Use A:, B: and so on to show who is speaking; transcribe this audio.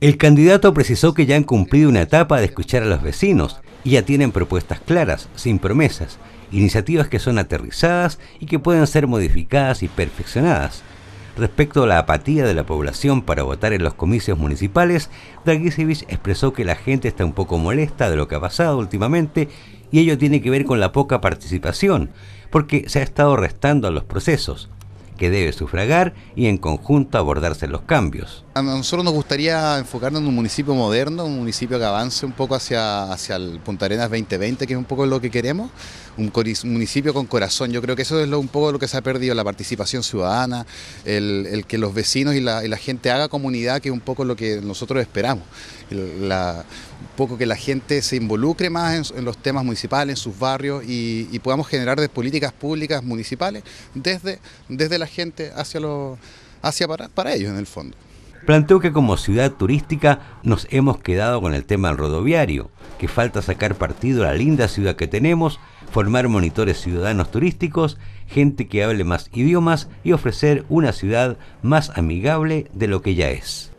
A: El candidato precisó que ya han cumplido una etapa de escuchar a los vecinos y ya tienen propuestas claras, sin promesas, iniciativas que son aterrizadas y que pueden ser modificadas y perfeccionadas. Respecto a la apatía de la población para votar en los comicios municipales, Dragisevich expresó que la gente está un poco molesta de lo que ha pasado últimamente y ello tiene que ver con la poca participación, porque se ha estado restando a los procesos, que debe sufragar y en conjunto abordarse los cambios
B: a nosotros nos gustaría enfocarnos en un municipio moderno, un municipio que avance un poco hacia, hacia el Punta Arenas 2020, que es un poco lo que queremos, un, municipio con corazón. Yo creo que eso es un poco lo que se ha perdido, la participación ciudadana, el, que los vecinos y la, gente haga comunidad, que es un poco lo que nosotros esperamos. un poco que la gente se involucre más en, los temas municipales, en sus barrios y, podamos generar políticas públicas municipales desde, desde la gente hacia, lo, hacia para, para ellos en el fondo
A: planteó que como ciudad turística nos hemos quedado con el tema rodoviario, que falta sacar partido a la linda ciudad que tenemos, formar monitores ciudadanos turísticos, gente que hable más idiomas y ofrecer una ciudad más amigable de lo que ya es.